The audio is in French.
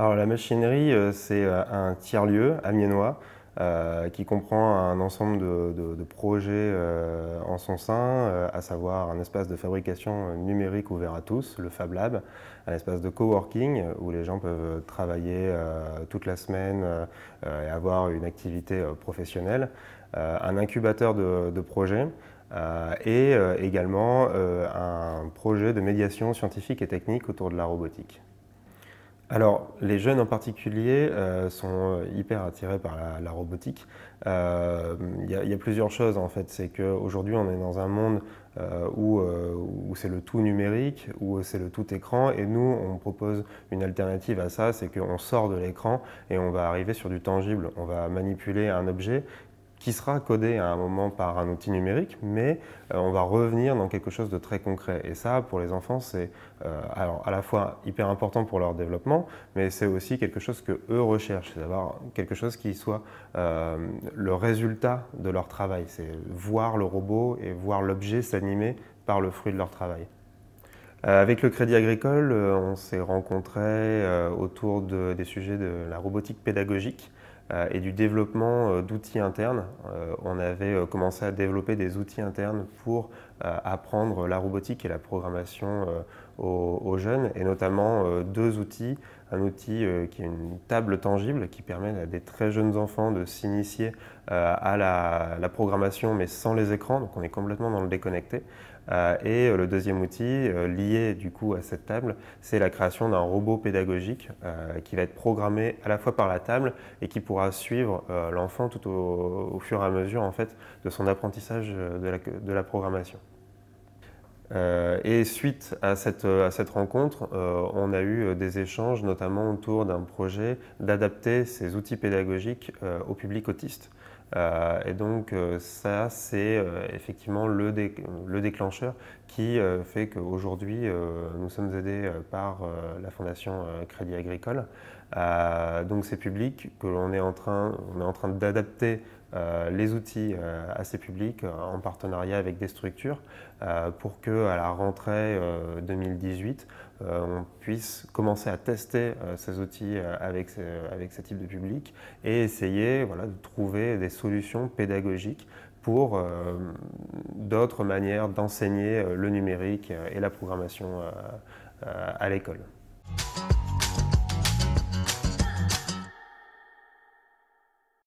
Alors la machinerie, euh, c'est euh, un tiers-lieu amiénois euh, qui comprend un ensemble de, projets en son sein, à savoir un espace de fabrication numérique ouvert à tous, le Fab Lab, un espace de coworking où les gens peuvent travailler toute la semaine et avoir une activité professionnelle, un incubateur de, projets, et également un projet de médiation scientifique et technique autour de la robotique alors, les jeunes en particulier euh, sont euh, hyper attirés par la, robotique. Euh, il y, a plusieurs choses en fait. C'est qu'aujourd'hui, on est dans un monde où, où c'est le tout numérique, où c'est le tout écran. Et nous, on propose une alternative à ça c'est qu'on sort de l'écran et on va arriver sur du tangible. On va manipuler un objet qui sera codé à un moment par un outil numérique, mais euh, on va revenir dans quelque chose de très concret. Et ça, pour les enfants, c'est euh, à la fois hyper important pour leur développement, mais c'est aussi quelque chose que eux recherchent, c'est d'avoir quelque chose qui soit euh, le résultat de leur travail. C'est voir le robot et voir l'objet s'animer par le fruit de leur travail. avec le Crédit Agricole, on s'est rencontrés autour des sujets de la robotique pédagogique. Euh, et du développement euh, d'outils internes. Euh, on avait commencé à développer des outils internes pour apprendre la robotique et la programmation jeunes, et notamment euh, deux outils. Un outil euh, qui est une table tangible qui permet à des très jeunes enfants de s'initier euh, à la, programmation, mais sans les écrans, donc on est complètement dans le déconnecté. et le deuxième outil lié du coup à cette table, c'est la création d'un robot pédagogique qui va être programmé à la fois par la table et qui pourra suivre l'enfant tout au, fur et à mesure de son apprentissage de la programmation. Euh, et suite à cette, euh, à cette rencontre, euh, on a eu des échanges, notamment autour d'un projet d'adapter ces outils pédagogiques au public autiste. et donc ça, c'est effectivement le, le, déclencheur qui fait qu'aujourd'hui, nous sommes aidés par la Fondation Crédit Agricole. donc c'est public que l'on est en train, on est en train d'adapter euh, les outils à euh, ces publics euh, en partenariat avec des structures pour que à la rentrée 2018 on puisse commencer à tester ces outils avec ce, type de public et essayer de trouver des solutions pédagogiques pour d'autres manières d'enseigner le numérique et la programmation à l'école.